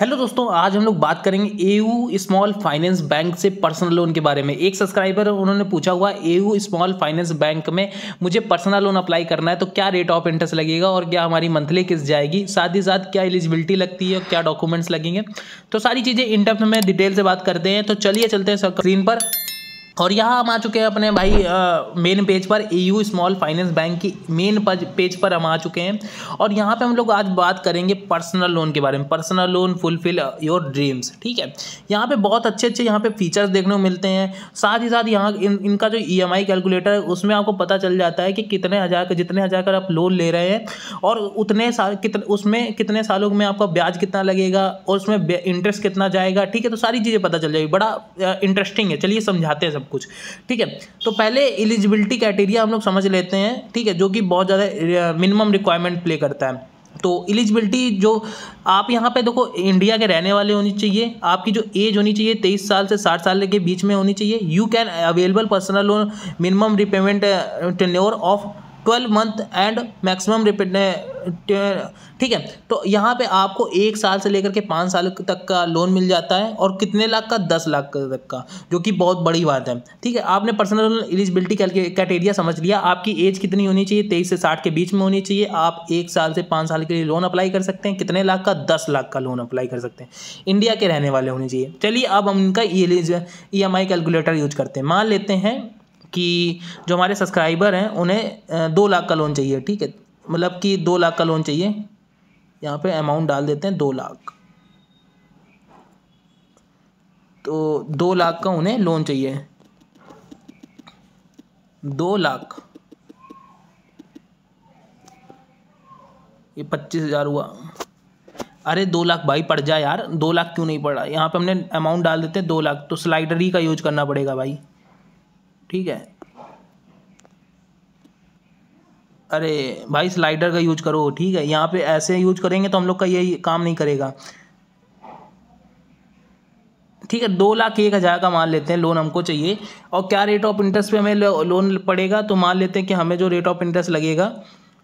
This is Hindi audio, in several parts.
हेलो दोस्तों आज हम लोग बात करेंगे एयू स्मॉल फाइनेंस बैंक से पर्सनल लोन के बारे में एक सब्सक्राइबर उन्होंने पूछा हुआ एयू स्मॉल फाइनेंस बैंक में मुझे पर्सनल लोन अप्लाई करना है तो क्या रेट ऑफ इंटरेस्ट लगेगा और क्या हमारी मंथली किस्त जाएगी साथ ही साथ क्या एलिजिबिलिटी लगती है और क्या डॉक्यूमेंट्स लगेंगे तो सारी चीज़ें इन में डिटेल से बात करते हैं तो चलिए चलते हैं स्क्रीन पर और यहाँ हम आ चुके हैं अपने भाई मेन पेज पर A U small finance bank की मेन पेज पर हम आ चुके हैं और यहाँ पे हम लोग आज बात करेंगे पर्सनल लोन के बारे में personal loan fulfil your dreams ठीक है यहाँ पे बहुत अच्छे अच्छे यहाँ पे फीचर्स देखने को मिलते हैं साथ ही साथ यहाँ इन, इनका जो ई e कैलकुलेटर है उसमें आपको पता चल जाता है कि कितने हज़ार का जितने हज़ार का आप लोन ले रहे हैं और उतने साल कितने उसमें कितने सालों में आपका ब्याज कितना लगेगा और उसमें इंटरेस्ट कितना जाएगा ठीक है तो सारी चीज़ें पता चल जाएगी बड़ा इंटरेस्टिंग है चलिए समझाते हैं सब कुछ ठीक है तो पहले एलिजिबिलिटी क्राइटेरिया हम लोग समझ लेते हैं ठीक है जो कि बहुत ज़्यादा मिनिमम रिक्वायरमेंट प्ले करता है तो एलिजिबिलिटी जो आप यहाँ पे देखो इंडिया के रहने वाले होनी चाहिए आपकी जो एज होनी चाहिए तेईस साल से साठ साल के बीच में होनी चाहिए you can available personal loan minimum repayment tenure of twelve month and maximum repeat ठीक है तो यहाँ पे आपको एक साल से लेकर के पाँच साल तक का लोन मिल जाता है और कितने लाख का दस लाख तक का जो कि बहुत बड़ी बात है ठीक है आपने पर्सनल एलिजिबिलिटी क्राइटेरिया समझ लिया आपकी एज कितनी होनी चाहिए तेईस से साठ के बीच में होनी चाहिए आप एक साल से पाँच साल के लिए लोन अप्लाई कर सकते हैं कितने लाख का दस लाख का लोन अप्लाई कर सकते हैं इंडिया के रहने वाले होने चाहिए चलिए अब हम इनका E M I calculator use करते हैं मान लेते हैं कि जो हमारे सब्सक्राइबर हैं उन्हें दो लाख का लोन चाहिए ठीक है मतलब कि दो लाख का लोन चाहिए यहाँ पे अमाउंट डाल देते हैं दो लाख तो दो लाख का उन्हें लोन चाहिए दो लाख ये पच्चीस हज़ार हुआ अरे दो लाख भाई पड़ जाए यार दो लाख क्यों नहीं पड़ा यहाँ पे हमने अमाउंट डाल देते हैं दो लाख तो स्लाइडर ही का यूज करना पड़ेगा भाई ठीक है अरे भाई स्लाइडर का यूज करो ठीक है यहाँ पे ऐसे यूज करेंगे तो हम लोग का ये काम नहीं करेगा ठीक है दो लाख एक हज़ार का मान लेते हैं लोन हमको चाहिए और क्या रेट ऑफ इंटरेस्ट पे हमें लोन पड़ेगा तो मान लेते हैं कि हमें जो रेट ऑफ इंटरेस्ट लगेगा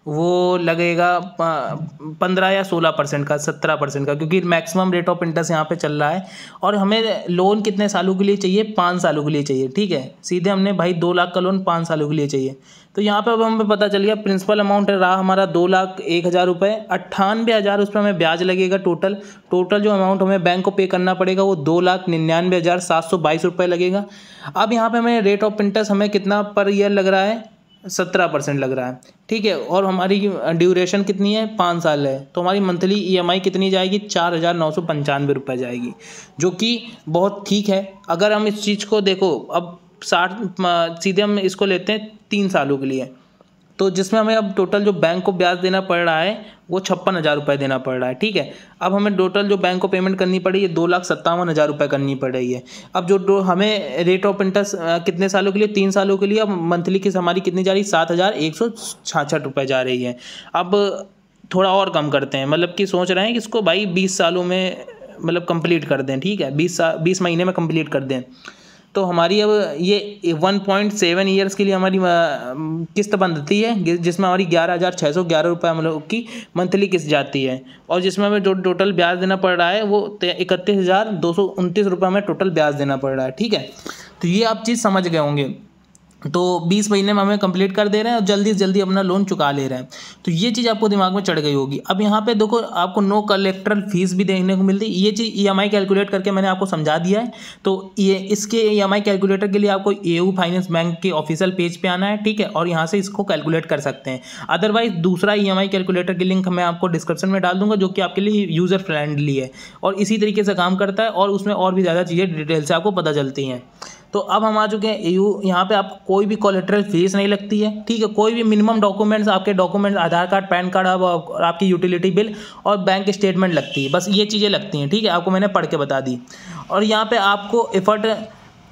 वो लगेगा पंद्रह या सोलह परसेंट का सत्रह परसेंट का क्योंकि मैक्सिमम रेट ऑफ इंटरेस्ट यहाँ पे चल रहा है और हमें लोन कितने सालों के लिए चाहिए पाँच सालों के लिए चाहिए ठीक है सीधे हमने भाई दो लाख का लोन पाँच सालों के लिए चाहिए तो यहाँ पे अब हमें पता चल गया प्रिंसिपल अमाउंट रहा हमारा दो लाख एक हज़ार रुपये अट्ठानवे हज़ार उस पर हमें ब्याज लगेगा टोटल टोटल जो अमाउंट हमें बैंक को पे करना पड़ेगा वो दो लाख निन्यानवे हज़ार सात सौ बाईस रुपये लगेगा अब यहाँ पे हमें रेट ऑफ इंटरेस्ट हमें कितना पर ईयर लग रहा है सत्रह परसेंट लग रहा है ठीक है और हमारी ड्यूरेशन कितनी है पाँच साल है तो हमारी मंथली ईएमआई कितनी जाएगी चार हज़ार नौ सौ पंचानवे रुपये जाएगी जो कि बहुत ठीक है अगर हम इस चीज़ को देखो अब साठ सीधे हम इसको लेते हैं तीन सालों के लिए तो जिसमें हमें अब टोटल जो बैंक को ब्याज देना पड़ रहा है वो छप्पन हज़ार रुपये देना पड़ रहा है ठीक है अब हमें टोटल जो बैंक को पेमेंट करनी पड़ी है दो लाख सत्तावन हज़ार रुपये करनी पड़ रही है अब जो हमें रेट ऑफ इंटरेस्ट कितने सालों के लिए तीन सालों के लिए अब मंथली किस्त हमारी कितनी जा रही है सात हज़ार एक सौ छाछठ रुपये जा रही है अब थोड़ा और कम करते हैं मतलब कि सोच रहे हैं कि इसको भाई बीस सालों में मतलब कंप्लीट कर दें ठीक है बीस बीस महीने में कंप्लीट कर दें तो हमारी अब ये वन पॉइंट सेवन ईयर्स के लिए हमारी किस्त बनती है जिसमें हमारी ग्यारह हज़ार छः सौ ग्यारह रुपये हम लोग की मंथली किस्त जाती है और जिसमें हमें जो टोटल ब्याज देना पड़ रहा है वो इकतीस हज़ार दो सौ उनतीस रुपये हमें टोटल ब्याज देना पड़ रहा है ठीक है तो ये आप चीज़ समझ गए होंगे तो 20 महीने में हमें कंप्लीट कर दे रहे हैं और जल्दी से जल्दी अपना लोन चुका ले रहे हैं तो ये चीज़ आपको दिमाग में चढ़ गई होगी अब यहाँ पे देखो आपको नो कलेक्ट्रल फीस भी देखने को मिलती है ये चीज़ ई e कैलकुलेट करके मैंने आपको समझा दिया है तो ये इसके ई e कैलकुलेटर के लिए आपको ए फाइनेंस बैंक के ऑफिशियल पेज पर पे आना है ठीक है और यहाँ से इसको कैलकुलेट कर सकते हैं अदरवाइज दूसरा ई e कैलकुलेटर की लिंक मैं आपको डिस्क्रिप्शन में डाल दूंगा जो कि आपके लिए यूज़र फ्रेंडली है और इसी तरीके से काम करता है और उसमें और भी ज़्यादा चीज़ें डिटेल से आपको पता चलती हैं तो अब हम आ चुके हैं यू यहाँ पे आप कोई भी कोलेट्रल फीस नहीं लगती है ठीक है कोई भी मिनिमम डॉक्यूमेंट्स आपके documents Aadhaar card PAN card अब आपकी यूटिलिटी बिल और बैंक स्टेटमेंट लगती है बस ये चीज़ें लगती हैं ठीक है आपको मैंने पढ़ के बता दी और यहाँ पर आपको एफर्ट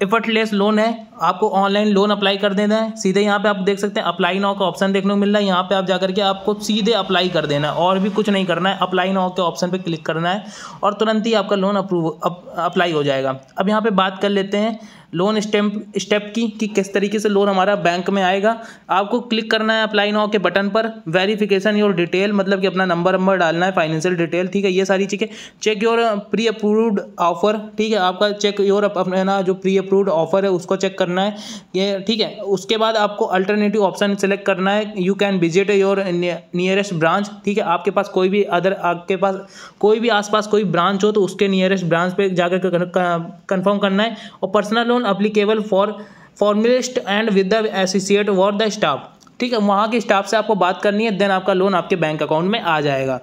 एफर्टलेस लोन है आपको ऑनलाइन लोन अप्लाई कर देना है सीधे यहाँ पे आप देख सकते हैं अप्लाई नाउ का ऑप्शन देखने को मिल रहा है यहाँ पे आप जाकर के आपको सीधे अप्लाई कर देना है और भी कुछ नहीं करना है अप्लाई नाउ के ऑप्शन पे क्लिक करना है और तुरंत ही आपका लोन अप्रूव अप, अप्लाई हो जाएगा अब यहाँ पर बात कर लेते हैं लोन स्टेप स्टेप की कि किस तरीके से लोन हमारा बैंक में आएगा आपको क्लिक करना है अप्लाई नाउ के बटन पर वेरिफिकेशन योर डिटेल मतलब कि अपना नंबर नंबर डालना है फाइनेंशियल डिटेल ठीक है ये सारी चीज़ें check your pre approved offer ठीक है आपका चेक योर अपना जो प्री अप्रूव्ड ऑफर है उसको चेक कर करना है ये ठीक है उसके बाद आपको अल्टरनेटिव ऑप्शन सेलेक्ट करना है you can visit your nearest branch ठीक है आपके पास कोई भी अदर आपके पास कोई भी आसपास कोई ब्रांच हो तो उसके नियरेस्ट ब्रांच पे जाकर कन्फर्म करना है और personal loan applicable for formalist and with the associate war the staff ठीक है वहाँ के स्टाफ से आपको बात करनी है देन आपका लोन आपके बैंक अकाउंट में आ जाएगा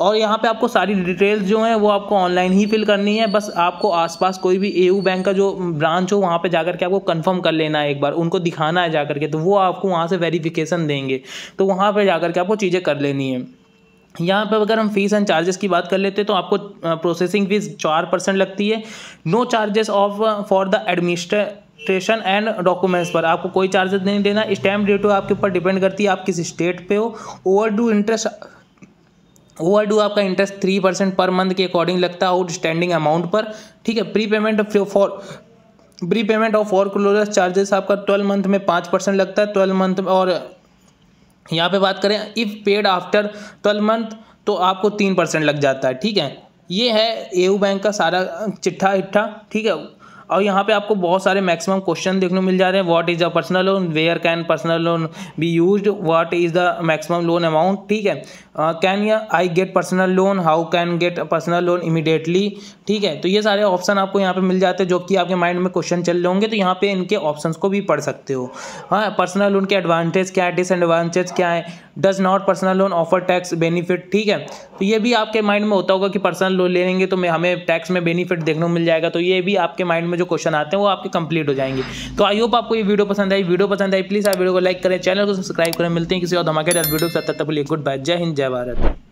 और यहाँ पे आपको सारी डिटेल्स जो हैं वो आपको ऑनलाइन ही फिल करनी है बस आपको आसपास कोई भी एयू बैंक का जो ब्रांच हो वहाँ पे जाकर के आपको कंफर्म कर लेना है एक बार उनको दिखाना है जाकर के तो वो आपको वहाँ से वेरिफिकेशन देंगे तो वहाँ पर जाकर के आपको चीज़ें कर लेनी है यहाँ पर अगर हम फीस एंड चार्जेस की बात कर लेते हैं तो आपको प्रोसेसिंग फीस चार परसेंट लगती है no charges of for the administration and documents पर आपको कोई चार्जेस नहीं देना स्टैम्प ड्यूटी आपके ऊपर डिपेंड करती है आप किस स्टेट पे हो overdue interest overdue आपका interest three percent per month के अकॉर्डिंग लगता है आउट स्टैंडिंग अमाउंट पर ठीक है prepayment for prepayment of foreclosure charges आपका ट्वेल्व मंथ में पाँच परसेंट लगता है ट्वेल्व मंथ और यहाँ पे बात करें if paid after twelve month तो आपको तीन परसेंट लग जाता है ठीक है ये है एयू बैंक का सारा चिट्ठा इट्ठा ठीक है और यहाँ पे आपको बहुत सारे मैक्सिमम क्वेश्चन देखने मिल जा रहे हैं what is a personal loan where can personal loan be use what is the maximum loan amount ठीक है कैन या I get personal loan how can get personal loan immediately ठीक है तो ये सारे ऑप्शन आपको यहाँ पे मिल जाते हैं जो कि आपके माइंड में क्वेश्चन चल रहे होंगे तो यहाँ पे इनके ऑप्शंस को भी पढ़ सकते हो हाँ पर्सनल लोन के एडवांटेज क्या है डिसएडवांटेज क्या है does not personal loan offer tax benefit ठीक है तो ये भी आपके माइंड में होता होगा कि पर्सनल लोन ले लेंगे तो हमें टैक्स में बेनिफिट देखने को मिल जाएगा तो ये भी आपके माइंड में में जो क्वेश्चन आते हैं वो आपके कंप्लीट हो जाएंगे तो आई होप आपको ये वीडियो पसंद आई वीडियो पसंद आई प्लीज़ आप वीडियो को लाइक करें चैनल को सब्सक्राइब करें मिलते हैं किसी और धमाकेदार वीडियो के साथ तब तक बोलिए गुड बाय जय हिंद जय भारत